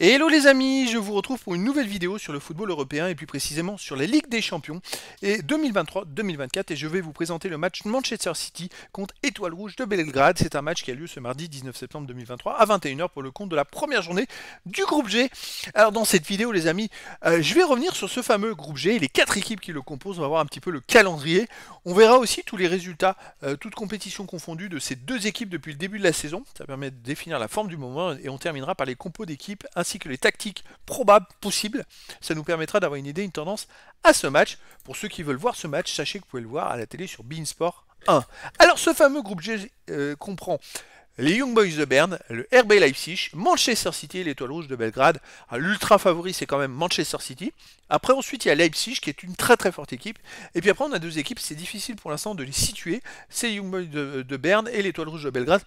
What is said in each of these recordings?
hello les amis, je vous retrouve pour une nouvelle vidéo sur le football européen et plus précisément sur la Ligue des Champions et 2023-2024 et je vais vous présenter le match Manchester City contre Étoile Rouge de Belgrade. C'est un match qui a lieu ce mardi 19 septembre 2023 à 21h pour le compte de la première journée du groupe G. Alors dans cette vidéo les amis, euh, je vais revenir sur ce fameux groupe G et les quatre équipes qui le composent. On va voir un petit peu le calendrier. On verra aussi tous les résultats, euh, toutes compétitions confondues de ces deux équipes depuis le début de la saison. Ça permet de définir la forme du moment et on terminera par les compos d'équipes ainsi que les tactiques probables possibles. Ça nous permettra d'avoir une idée, une tendance à ce match. Pour ceux qui veulent voir ce match, sachez que vous pouvez le voir à la télé sur Beansport 1. Alors ce fameux groupe G euh, comprend les Young Boys de Berne, le RB Leipzig, Manchester City et l'Étoile Rouge de Belgrade. Ah, l'ultra favori, c'est quand même Manchester City. Après, ensuite, il y a Leipzig, qui est une très très forte équipe. Et puis après, on a deux équipes, c'est difficile pour l'instant de les situer. C'est Young Boys de, de Berne et l'Étoile Rouge de Belgrade.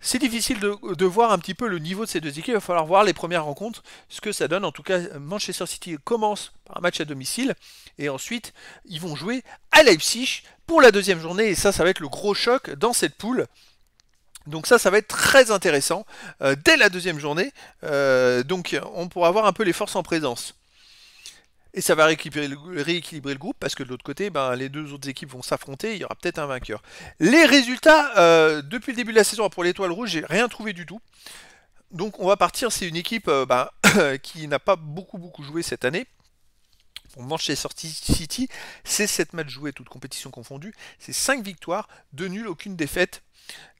C'est difficile de, voir un petit peu le niveau de ces deux équipes. Il va falloir voir les premières rencontres, ce que ça donne. En tout cas, Manchester City commence par un match à domicile. Et ensuite, ils vont jouer à Leipzig pour la deuxième journée. Et ça, ça va être le gros choc dans cette poule. Donc ça, ça va être très intéressant euh, dès la deuxième journée. Euh, donc on pourra voir un peu les forces en présence. Et ça va rééquilibrer le, groupe parce que de l'autre côté, ben, les deux autres équipes vont s'affronter, il y aura peut-être un vainqueur. Les résultats, euh, depuis le début de la saison pour l'étoile rouge, j'ai rien trouvé du tout. Donc on va partir, c'est une équipe euh, ben, qui n'a pas beaucoup beaucoup joué cette année pour Manchester City, c'est 7 matchs joués, toutes compétitions confondues, c'est 5 victoires, 2 nuls, aucune défaite,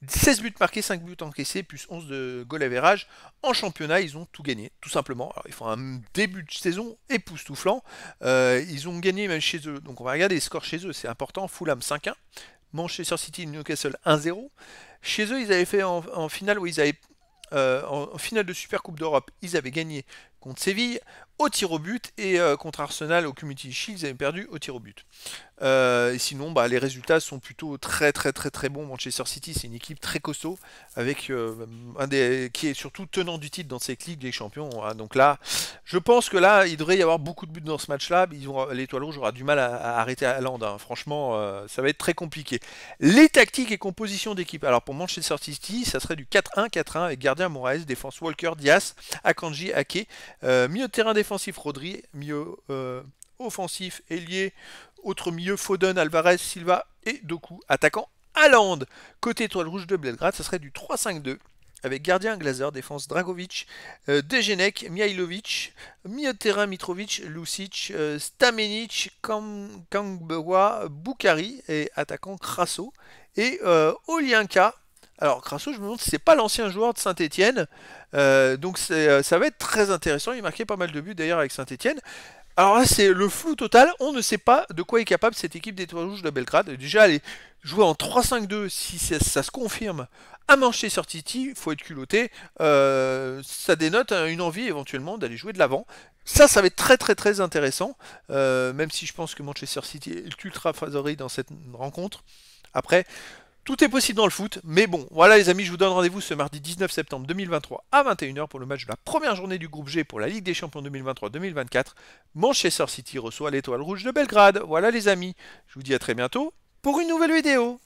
16 buts marqués, 5 buts encaissés, plus 11 de goal average. En championnat, ils ont tout gagné, tout simplement. Alors, ils font un début de saison époustouflant. Euh, ils ont gagné même chez eux, donc on va regarder les scores chez eux, c'est important. Fulham 5-1, Manchester City, Newcastle 1-0. Chez eux, ils avaient fait en, finale où ils avaient euh, en, en, finale de Super Coupe d'Europe, ils avaient gagné contre Séville au tir au but et euh, contre Arsenal au Community Shield, ils avaient perdu au tir au but. Euh, et sinon, bah, les résultats sont plutôt très très très très bons. Manchester City, c'est une équipe très costaud avec euh, un des qui est surtout tenant du titre dans cette Ligue des Champions. Hein. Donc là, je pense que là, il devrait y avoir beaucoup de buts dans ce match-là. L'étoile rouge aura du mal à, arrêter à hein. Franchement, ça va être très compliqué. Les tactiques et compositions d'équipe. Alors pour Manchester City, ça serait du 4-1-4-1 avec gardien Moraes, défense Walker, Diaz Akanji, Ake, euh, Mieux de terrain défensif, Rodri. Mieux euh, offensif, Ailier. Autre milieu, Foden, Alvarez, Silva et Doku. Attaquant, Allende. Côté étoile rouge de Belgrade, ce serait du 3-5-2 avec gardien Glazer, défense Dragovic, euh, Dejenek, Mihailovic, milieu de terrain Mitrovic, Lucic, euh, Stamenic, Kangbewa, Bukhari et attaquant Krasso et Olianka. Alors Crasso, je me demande si c'est pas l'ancien joueur de saint étienne euh, donc euh, ça va être très intéressant. Il marquait pas mal de buts d'ailleurs avec saint étienne Alors là, c'est le flou total. On ne sait pas de quoi est capable cette équipe des Toits Rouges de Belgrade. Déjà, aller jouer en 3-5-2. Si ça, se confirme à Manchester City, Il faut être culotté. Euh, ça dénote hein, une envie éventuellement d'aller jouer de l'avant. Ça, ça va être très très très intéressant. même si je pense que Manchester City est ultra favori dans cette rencontre. Après, tout est possible dans le foot, mais bon, voilà les amis, je vous donne rendez-vous ce mardi 19 septembre 2023 à 21h pour le match de la première journée du groupe G pour la Ligue des Champions 2023-2024. Manchester City reçoit l'étoile rouge de Belgrade. Voilà les amis, je vous dis à très bientôt pour une nouvelle vidéo.